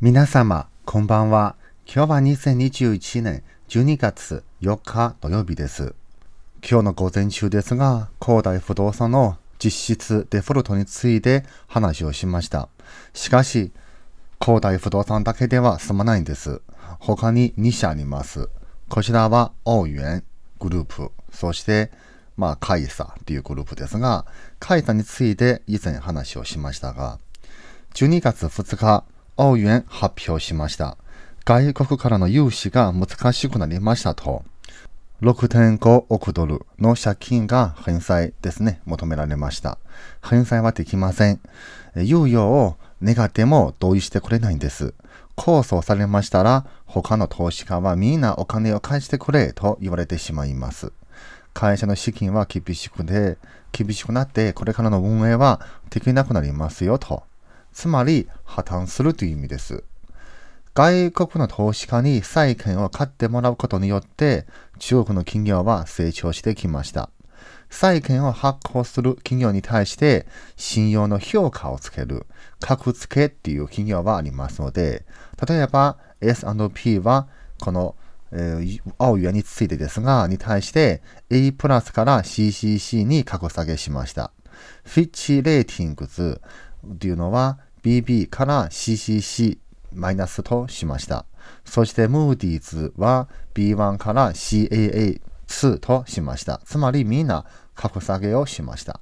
皆様、こんばんは。今日は2021年12月4日土曜日です。今日の午前中ですが、恒大不動産の実質デフォルトについて話をしました。しかし、恒大不動産だけでは済まないんです。他に2社あります。こちらは、欧元グループ、そして、まあ、会社というグループですが、会社について以前話をしましたが、12月2日、欧元発表しました。外国からの融資が難しくなりましたと。6.5億ドルの借金が返済ですね、求められました。返済はできません。猶予を願っても同意してくれないんです。控訴されましたら、他の投資家はみんなお金を返してくれと言われてしまいます。会社の資金は厳しくで、厳しくなって、これからの運営はできなくなりますよと。つまり破綻するという意味です。外国の投資家に債券を買ってもらうことによって中国の企業は成長してきました。債券を発行する企業に対して信用の評価をつける、格付けっていう企業はありますので、例えば S&P はこの、えー、青い矢についてですが、に対して A プラスから CCC に格下げしました。フィッチレーティングズっていうのは BB から CCC マイナスとしました。そしてムーディーズは B1 から CAA2 としました。つまりみんな格下げをしました。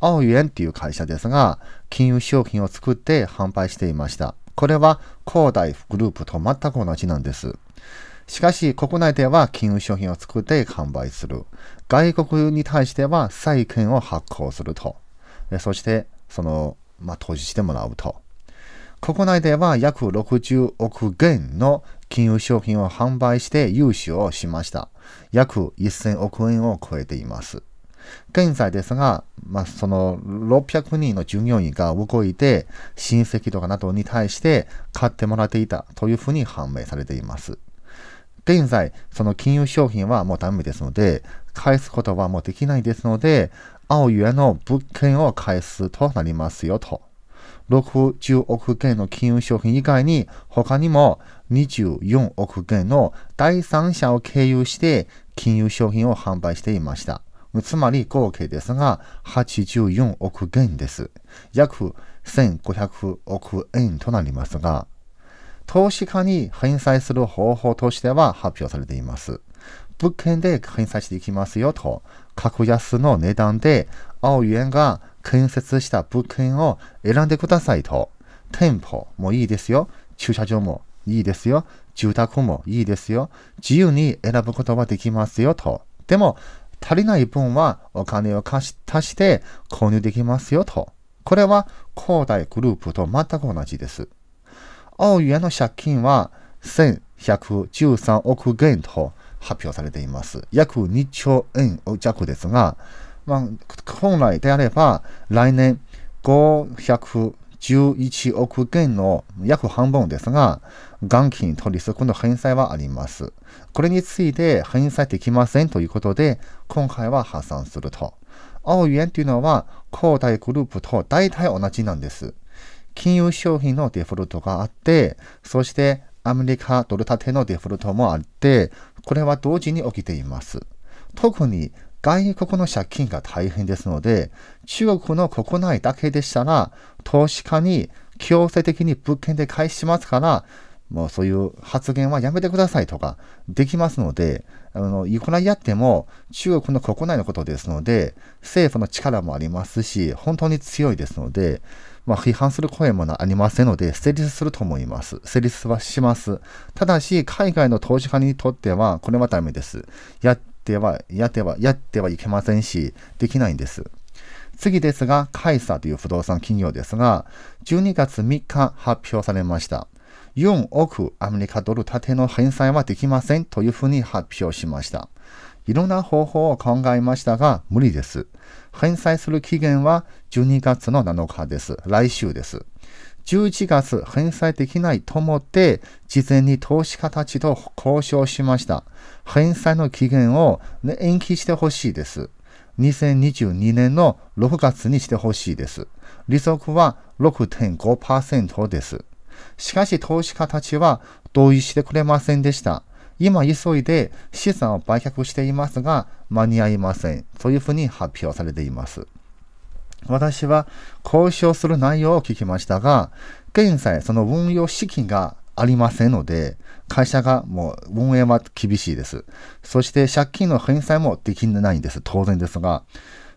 青園っていう会社ですが、金融商品を作って販売していました。これは恒大グループと全く同じなんです。しかし、国内では金融商品を作って販売する。外国に対しては債券を発行すると。そして、そのまあ、投資してもらうと。国内では約60億元の金融商品を販売して融資をしました。約1000億円を超えています。現在ですが、まあ、その600人の従業員が動いて、親戚とかなどに対して買ってもらっていたというふうに判明されています。現在、その金融商品はもうダメですので、返すことはもうできないですので、澳元の物件を返すとなりますよと。60億元の金融商品以外に、他にも24億元の第三者を経由して金融商品を販売していました。つまり合計ですが、84億元です。約1500億円となりますが、投資家に返済する方法としては発表されています。物件で返済していきますよと、格安の値段で青園が建設した物件を選んでくださいと。店舗もいいですよ。駐車場もいいですよ。住宅もいいですよ。自由に選ぶことはできますよと。でも、足りない分はお金を貸し足して購入できますよと。これは、恒大グループと全く同じです。青園の借金は1113億元と発表されています。約2兆円弱ですが、まあ、本来であれば、来年511億元の約半分ですが、元金と利息の返済はあります。これについて返済できませんということで、今回は破産すると。欧円というのは、恒大グループと大体同じなんです。金融商品のデフォルトがあって、そしてアメリカドル建てのデフォルトもあって、これは同時に起きています。特に外国の借金が大変ですので、中国の国内だけでしたら、投資家に強制的に物件で返しますから、もうそういう発言はやめてくださいとかできますので、あの、いくらやっても中国の国内のことですので、政府の力もありますし、本当に強いですので、まあ、批判する声もありませんので、成立すると思います。成立はします。ただし、海外の投資家にとっては、これはダメです。やっては、やっては、やってはいけませんし、できないんです。次ですが、カイサという不動産企業ですが、12月3日発表されました。4億アメリカドル建ての返済はできませんというふうに発表しました。いろんな方法を考えましたが、無理です。返済する期限は12月の7日です。来週です。11月返済できないと思って、事前に投資家たちと交渉しました。返済の期限を、延期してほしいです。2022年の6月にしてほしいです。利息は6.5%です。しかし投資家たちは同意してくれませんでした。今急いで資産を売却していますが間に合いません。というふうに発表されています。私は交渉する内容を聞きましたが、現在その運用資金がありませんので、会社がもう運営は厳しいです。そして借金の返済もできないんです。当然ですが。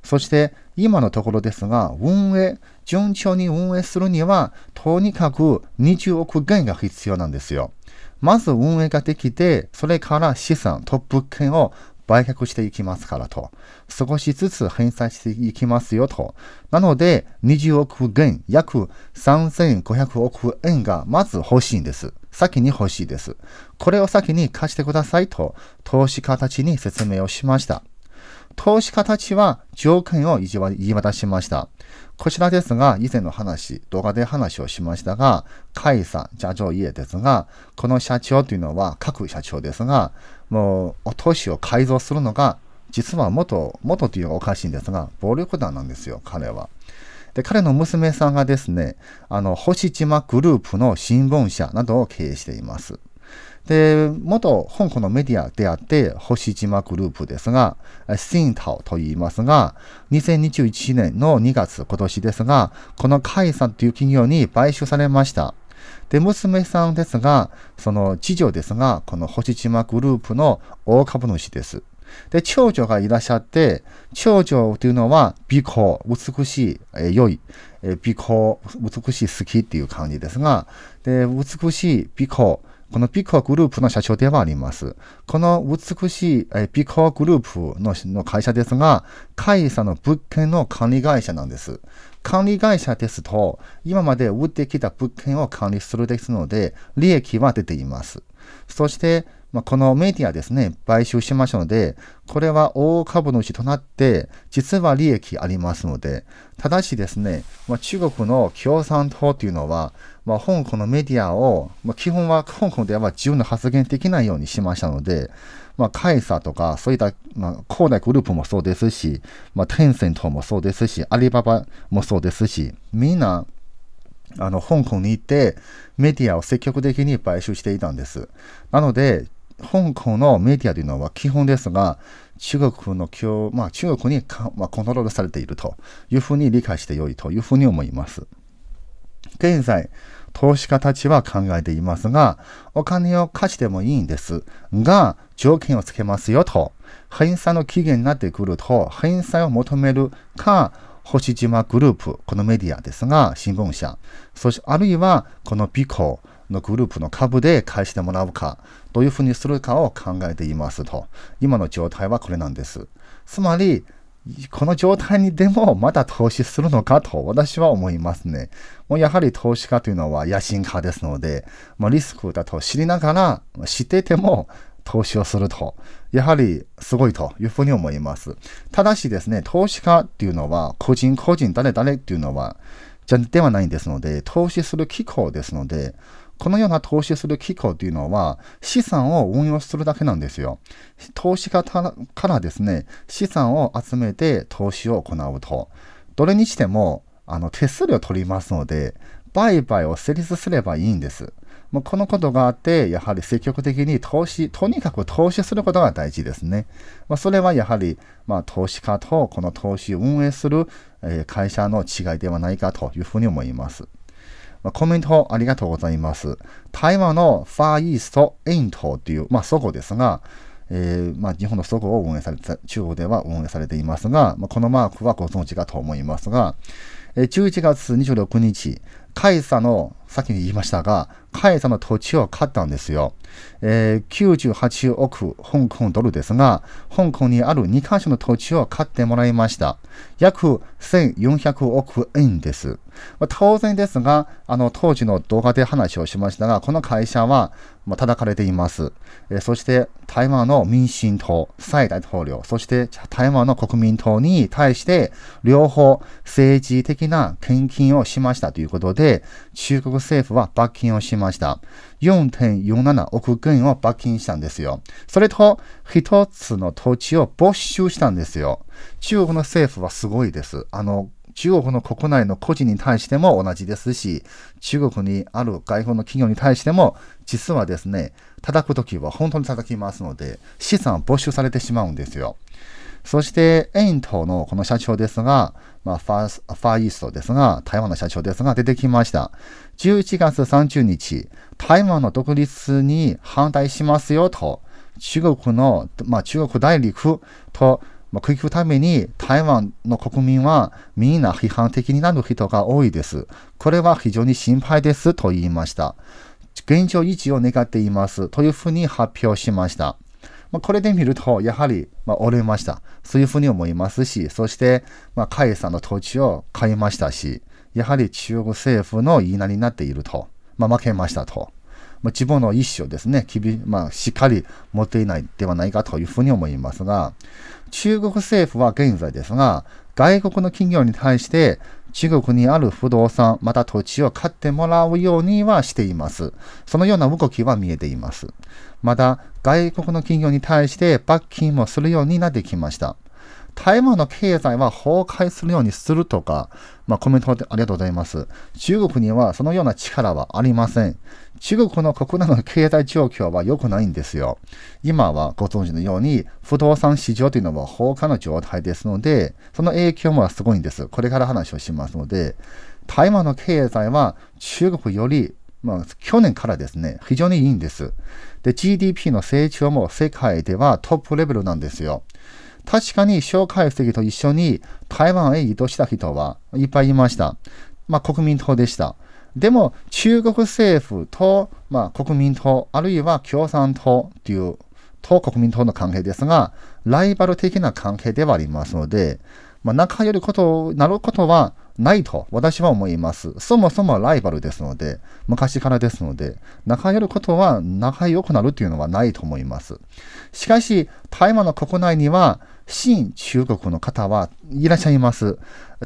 そして今のところですが、運営、順調に運営するには、とにかく20億元が必要なんですよ。まず運営ができて、それから資産、トップ券を売却していきますからと。少しずつ返済していきますよと。なので、20億元、約3500億円がまず欲しいんです。先に欲しいです。これを先に貸してくださいと、投資家たちに説明をしました。投資家たちは条件を言い渡しました。こちらですが、以前の話、動画で話をしましたが、甲斐さん、社長家ですが、この社長というのは各社長ですが、もう、お年を改造するのが、実は元、元というのがおかしいんですが、暴力団なんですよ、彼は。で、彼の娘さんがですね、あの、星島グループの新聞社などを経営しています。で、元香港のメディアであって、星島グループですが、新オと言いますが、2021年の2月、今年ですが、この海さんという企業に買収されました。で、娘さんですが、その次女ですが、この星島グループの大株主です。で、長女がいらっしゃって、長女というのは美好、美しい、え良い、え美好、美しい好きっていう感じですが、で、美しい、美好、このビッコグループの社長ではあります。この美しいビッコグループのの会社ですが、会社の物件の管理会社なんです。管理会社ですと、今まで売ってきた物件を管理するですので、利益は出ています。そして、まあ、このメディアですね、買収しましたので、これは大株主となって、実は利益ありますので、ただしですね、まあ、中国の共産党というのは、まあ、香港のメディアを、ま基本は香港では自由な発言できないようにしましたので、まあ、カイサとか、そういった、まあ、高大グループもそうですし、まあ、テンセントもそうですし、アリババもそうですし、みんな、あの、香港に行って、メディアを積極的に買収していたんです。なので、香港のメディアというのは基本ですが、中国の今日、まあ、中国にまあ、コントロールされているというふうに理解してよいというふうに思います。現在、投資家たちは考えていますが、お金を貸してもいいんですが、条件をつけますよと、返済の期限になってくると、返済を求めるか、星島グループ、このメディアですが、新聞社、そしてあるいはこのビコのグループの株で返してもらうか、どういうふうにするかを考えていますと。今の状態はこれなんです。つまり、この状態にでもまだ投資するのかと私は思いますね。もうやはり投資家というのは野心家ですので、まあ、リスクだと知りながら、知ってても投資をすると、やはりすごいというふうに思います。ただしですね、投資家っていうのは、個人個人誰々っていうのは、じゃではないんですので、投資する機構ですので、このような投資する機構というのは、資産を運用するだけなんですよ。投資家からですね、資産を集めて投資を行うと。どれにしても、あの、手数料を取りますので、売買を成立すればいいんです。もうこのことがあって、やはり積極的に投資、とにかく投資することが大事ですね。まあ、それはやはり、まあ、投資家とこの投資を運営する、え会社の違いではないかというふうに思います。まあ、コメントありがとうございます。台湾のファーイーストエイントという、まあ、祖語ですが、えー、まあ、日本の祖語を運営されて、中央では運営されていますが、まあ、このマークはご存知かと思いますが、えー、11月26日、カイサの、さっき言いましたが、カイサの土地を買ったんですよ。えー、98億香港ドルですが、香港にある2カ所の土地を買ってもらいました。約1400億円です。まあ、当然ですが、あの、当時の動画で話をしましたが、この会社は、まあ、叩かれています。えー、そして、台湾の民進党、蔡大統領、そして台湾の国民党に対して、両方政治的な献金をしましたということで、中国政府は罰金をしました。4.47億元を罰金したんですよ。それと、一つの土地を没収したんですよ。中国の政府はすごいです。あの、中国の国内の個人に対しても同じですし、中国にある外国の企業に対しても、実はですね、叩くときは本当に叩きますので、資産を没収されてしまうんですよ。そして、エイントのこの社長ですが、まあ、ファースファーイーストですが、台湾の社長ですが、出てきました。11月30日、台湾の独立に反対しますよと、中国の、まあ、中国大陸とまあ、聞くために台湾の国民はみんな批判的になる人が多いです。これは非常に心配ですと言いました。現状維持を願っていますというふうに発表しました。まあ、これで見ると、やはり、まあ、折れました。そういうふうに思いますし、そして、まあ、カエさんの土地を買いましたし、やはり中国政府の言いなりになっていると、まあ、負けましたと。まあ、自分の意思をですね、び、まあ、しっかり持っていないではないかというふうに思いますが、中国政府は現在ですが、外国の企業に対して中国にある不動産、また土地を買ってもらうようにはしています。そのような動きは見えています。また、外国の企業に対して罰金もするようになってきました。台湾の経済は崩壊するようにするとか、まあ、コメントありがとうございます。中国にはそのような力はありません。中国の国内の経済状況は良くないんですよ。今はご存知のように、不動産市場というのは放火の状態ですので、その影響もすごいんです。これから話をしますので、台湾の経済は中国よりまあ、去年からですね、非常にいいんです。で、GDP の成長も世界ではトップレベルなんですよ。確かに蒋介石と一緒に台湾へ移動した人はいっぱいいました。まあ、国民党でした。でも、中国政府と、まあ、国民党、あるいは共産党というと国民党の関係ですが、ライバル的な関係ではありますので、まあ、仲良いことなることはないと私は思います。そもそもライバルですので、昔からですので、仲良いことは仲良くなるというのはないと思います。しかし、台湾の国内には、新中国の方はいらっしゃいます。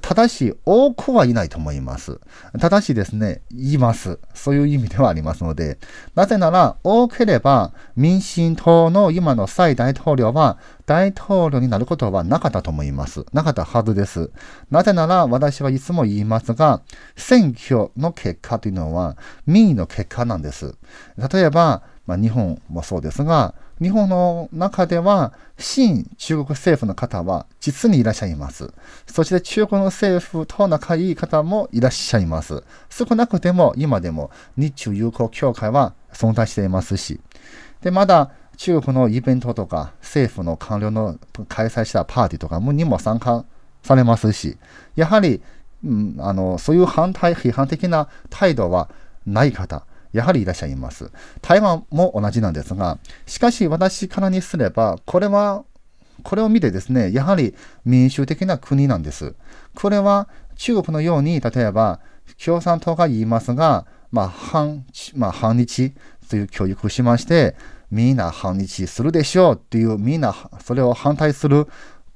ただし、多くはいないと思います。ただしですね、います。そういう意味ではありますので、なぜなら、多ければ、民進党の今の蔡大統領は、大統領になることはなかったと思います。なかったはずです。なぜなら、私はいつも言いますが、選挙の結果というのは、民意の結果なんです。例えば、まあ、日本もそうですが、日本の中では、新中国政府の方は実にいらっしゃいます。そして中国の政府と仲いい方もいらっしゃいます。少なくても今でも日中友好協会は存在していますし。で、まだ中国のイベントとか政府の官僚の開催したパーティーとかにも参加されますし、やはり、うん、あのそういう反対、批判的な態度はない方、やはりいらっしゃいます。台湾も同じなんですが、しかし私からにすれば、これは、これを見てですね、やはり民主的な国なんです。これは中国のように、例えば、共産党が言いますが、まあ、反、まあ、反日という教育をしまして、みんな反日するでしょうっていう、みんなそれを反対する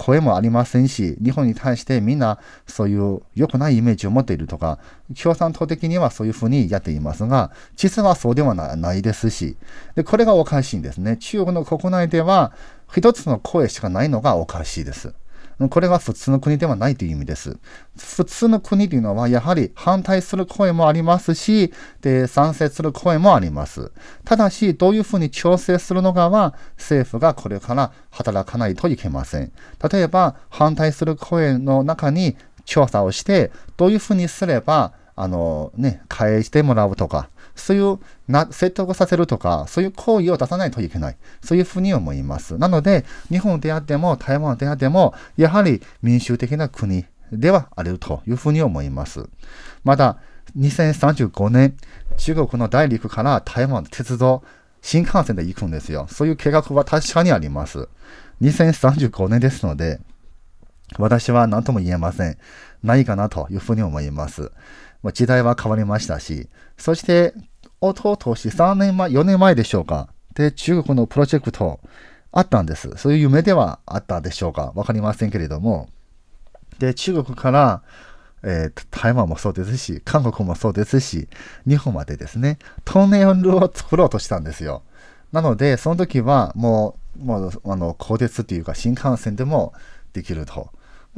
声もありませんし、日本に対してみんなそういう良くないイメージを持っているとか、共産党的にはそういうふうにやっていますが、実はそうではないですし、でこれがおかしいんですね。中国の国内では、一つの声しかないのがおかしいです。これは普通の国ではないという意味です。普通の国というのは、やはり反対する声もありますし、で、賛成する声もあります。ただし、どういうふうに調整するのかは、政府がこれから働かないといけません。例えば、反対する声の中に調査をして、どういうふうにすれば、あの、ね、返してもらうとか、そういうな説得させるとか、そういう行為を出さないといけない。そういうふうに思います。なので、日本であっても、台湾であっても、やはり民主的な国ではあるというふうに思います。また、2035年、中国の大陸から台湾鉄道、新幹線で行くんですよ。そういう計画は確かにあります。2035年ですので、私は何とも言えません。ないかなというふうに思います。ま時代は変わりましたし、そして、おととし3年前、4年前でしょうか。で、中国のプロジェクトあったんです。そういう夢ではあったでしょうか。わかりませんけれども。で、中国から、えー、台湾もそうですし、韓国もそうですし、日本までですね、トンネルを作ろうとしたんですよ。なので、その時はもう、もう、あの、鋼鉄というか新幹線でもできると。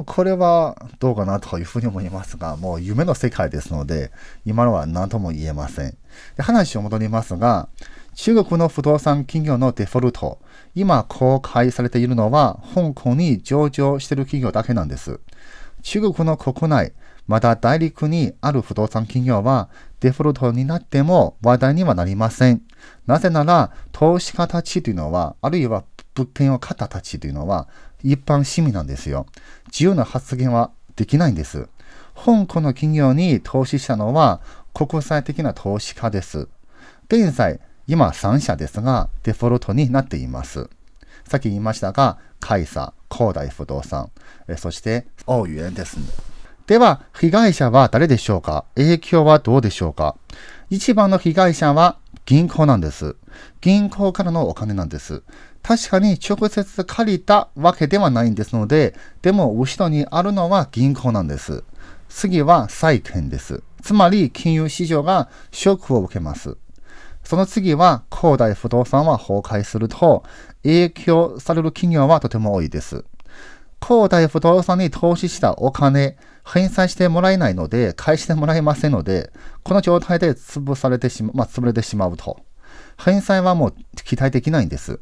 これはどうかなというふうに思いますが、もう夢の世界ですので、今のは何とも言えません。で話を戻りますが、中国の不動産企業のデフォルト、今公開されているのは、香港に上場している企業だけなんです。中国の国内、また大陸にある不動産企業は、デフォルトになっても話題にはなりません。なぜなら、投資家たちというのは、あるいは物件を買ったたちというのは一般市民なんですよ。自由な発言はできないんです。香港の企業に投資したのは国際的な投資家です。現在、今3社ですが、デフォルトになっています。さっき言いましたが、会社、高大不動産、そして、欧元ですね。では、被害者は誰でしょうか影響はどうでしょうか一番の被害者は銀行なんです。銀行からのお金なんです。確かに直接借りたわけではないんですので、でも後ろにあるのは銀行なんです。次は債券です。つまり金融市場がショックを受けます。その次は、恒大不動産は崩壊すると、影響される企業はとても多いです。恒大不動産に投資したお金、返済してもらえないので、返してもらえませんので、この状態で潰されてしま、まあ、潰れてしまうと。返済はもう期待できないんです。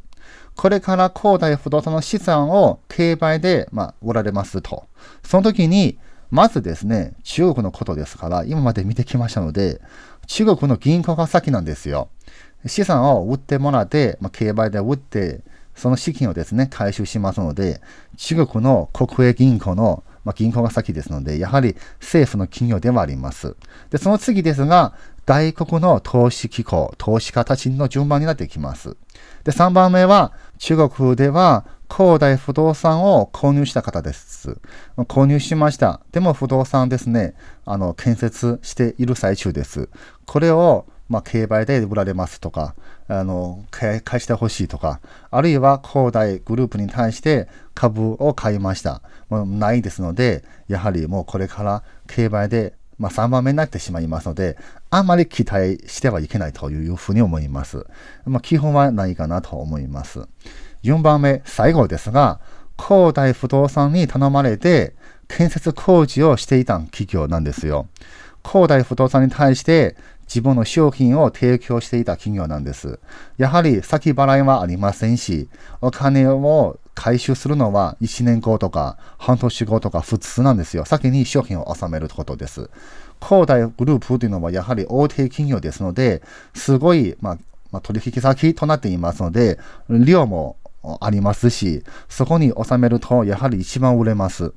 これから恒大不動産の資産を競売で、まあ、売られますと。その時に、まずですね、中国のことですから、今まで見てきましたので、中国の銀行が先なんですよ。資産を売ってもらって、まあ、競売で売って、その資金をですね、回収しますので、中国の国営銀行の、まあ、銀行が先ですので、やはり政府の企業ではあります。で、その次ですが、外国の投資機構、投資家たちの順番になってきます。で、3番目は、中国では、恒大不動産を購入した方です。購入しました。でも不動産ですね、あの、建設している最中です。これを、まあ、競売で売られますとか、あの、返してほしいとか、あるいは恒大グループに対して株を買いました。もうないですので、やはりもうこれから競売でまあ、3番目になってしまいますので、あまり期待してはいけないというふうに思います。まあ、基本はないかなと思います。4番目、最後ですが、恒大不動産に頼まれて建設工事をしていた企業なんですよ。恒大不動産に対して自分の商品を提供していた企業なんです。やはり先払いはありませんし、お金を回収するのは1年後とか半年後とか普通なんですよ。先に商品を納めることです。恒大グループというのはやはり大手企業ですので、すごい、まあ、まあ、取引先となっていますので、量もありますし、そこに収めると、やはり一番売れます。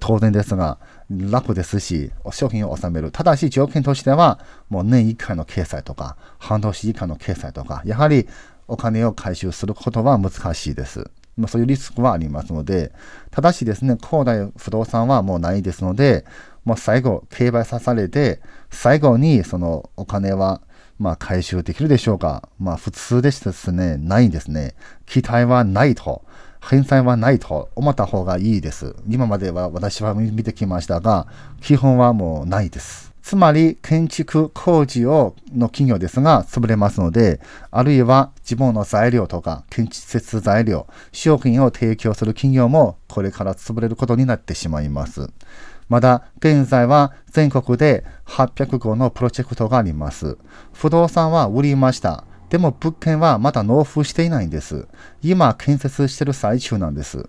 当然ですが、楽ですし、商品を収める。ただし条件としては、もう年1回の掲載とか、半年以下の掲載とか、やはりお金を回収することは難しいです。まあ、そういうリスクはありますので、ただしですね、恒大不動産はもうないですので、ま最後、競売さされて、最後にそのお金は、まあ、回収できるでしょうかまあ、普通でしたですね、ないんですね。期待はないと。返済はないと思った方がいいです。今までは私は見てきましたが、基本はもうないです。つまり、建築工事をの企業ですが、潰れますので、あるいは自分の材料とか、建設材料、商品を提供する企業も、これから潰れることになってしまいます。また、現在は全国で805のプロジェクトがあります。不動産は売りました。でも物件はまだ納付していないんです。今、建設してる最中なんです。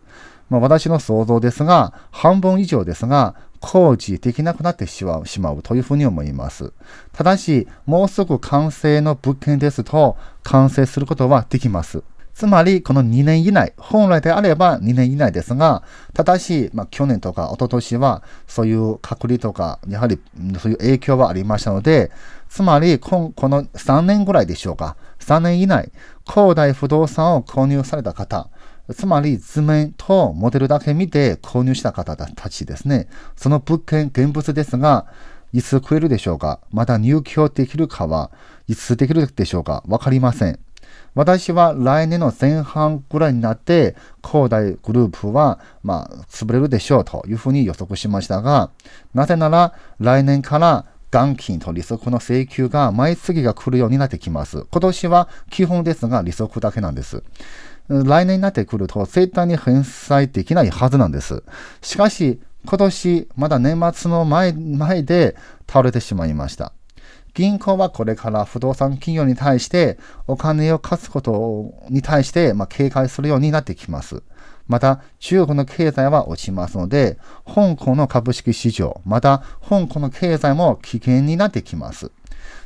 まあ、私の想像ですが、半分以上ですが、工事できなくなってしまうというふうに思います。ただし、もうすぐ完成の物件ですと、完成することはできます。つまり、この2年以内、本来であれば2年以内ですが、ただし、まあ、去年とか一昨年は、そういう隔離とか、やはりそういう影響はありましたので、つまりこ、の3年ぐらいでしょうか。3年以内、恒大不動産を購入された方、つまり図面とモデルだけ見て購入した方たちですね。その物件、現物ですが、いつ食えるでしょうかまた入居できるかはいつできるでしょうかわかりません。私は来年の前半ぐらいになって、恒大グループは、まあ、潰れるでしょうというふうに予測しましたが、なぜなら、来年から元金と利息の請求が毎月が来るようになってきます。今年は基本ですが、利息だけなんです。来年になってくると、絶対に返済できないはずなんです。しかし、今年、まだ年末の前、前で倒れてしまいました。銀行はこれから不動産企業に対してお金を貸すことに対して、まあ、警戒するようになってきます。また、中国の経済は落ちますので、香港の株式市場、また、香港の経済も危険になってきます。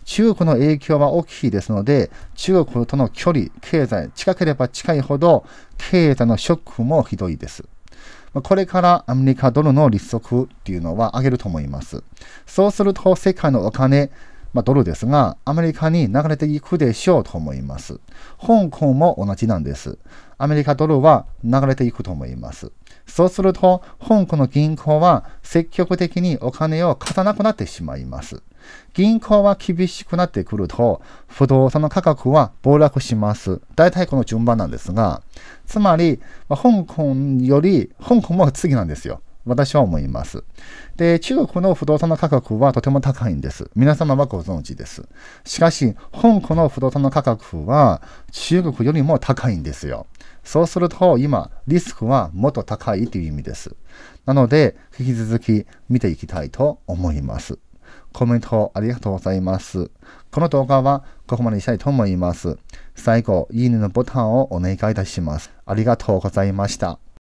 中国の影響は大きいですので、中国との距離、経済、近ければ近いほど、経済のショックもひどいです。これからアメリカドルの利息っていうのは上げると思います。そうすると世界のお金、まあ、ドルですが、アメリカに流れていくでしょうと思います。香港も同じなんです。アメリカドルは流れていくと思います。そうすると、香港の銀行は積極的にお金を貸さなくなってしまいます。銀行は厳しくなってくると、不動産の価格は暴落します。大体この順番なんですが、つまり、香港より、香港も次なんですよ。私は思います。で、中国の不動産の価格はとても高いんです。皆様はご存知です。しかし、香港の不動産の価格は中国よりも高いんですよ。そうすると、今、リスクはもっと高いという意味です。なので、引き続き見ていきたいと思います。コメントありがとうございます。この動画はここまでにしたいと思います。最後、いいねのボタンをお願いいたします。ありがとうございました。